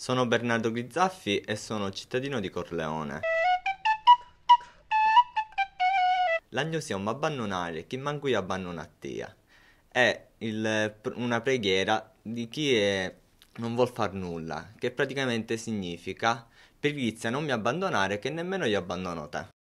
Sono Bernardo Grizzaffi e sono cittadino di Corleone. L'agno siamo abbandonare chi manco abbandona a tia. È il, una preghiera di chi è, non vuol far nulla, che praticamente significa per non mi abbandonare che nemmeno io abbandono te.